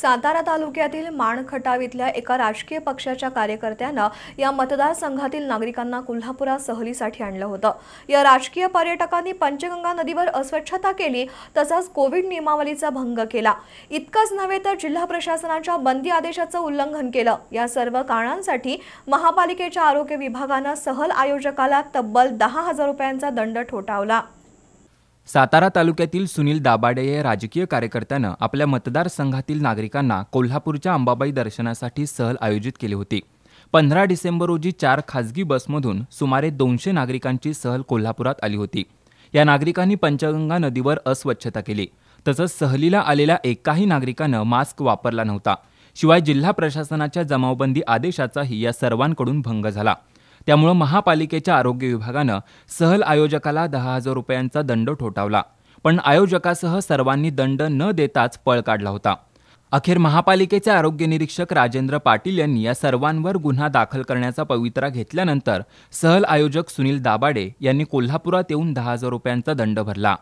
सातारा तालुक्यातील इथल्या एका राजकीय पक्षाच्या कार्यकर्त्यानं या मतदारसंघातील नागरिकांना कोल्हापुरात सहलीसाठी आणलं होतं या राजकीय पर्यटकांनी पंचगंगा नदीवर अस्वच्छता केली तसंच कोविड नियमावलीचा भंग केला इतकंच नव्हे तर जिल्हा प्रशासनाच्या बंदी आदेशाचं उल्लंघन केलं या सर्व कारणांसाठी महापालिकेच्या आरोग्य विभागानं सहल आयोजकाला तब्बल दहा हजार रुपयांचा दंड ठोठावला सातारा तालुक्यातील सुनील दाबाडे या राजकीय कार्यकर्त्यानं आपल्या मतदारसंघातील नागरिकांना कोल्हापूरच्या अंबाबाई दर्शनासाठी सहल आयोजित केली होती पंधरा डिसेंबर रोजी चार खाजगी बसमधून सुमारे दोनशे नागरिकांची सहल कोल्हापुरात आली होती या नागरिकांनी पंचगंगा नदीवर अस्वच्छता केली तसंच सहलीला आलेल्या एकाही नागरिकानं मास्क वापरला नव्हता शिवाय जिल्हा प्रशासनाच्या जमावबंदी आदेशाचाही या सर्वांकडून भंग झाला त्यामुळे महापालिकेच्या आरोग्य विभागानं सहल आयोजकाला दहा हजार रुपयांचा दंड ठोठावला पण आयोजकासह सर्वांनी दंड न देताच पळ काढला होता अखेर महापालिकेचे आरोग्य निरीक्षक राजेंद्र पाटील यांनी या सर्वांवर गुन्हा दाखल करण्याचा पवित्रा घेतल्यानंतर सहल आयोजक सुनील दाबाडे यांनी कोल्हापुरात येऊन दहा हजार रुपयांचा दंड भरला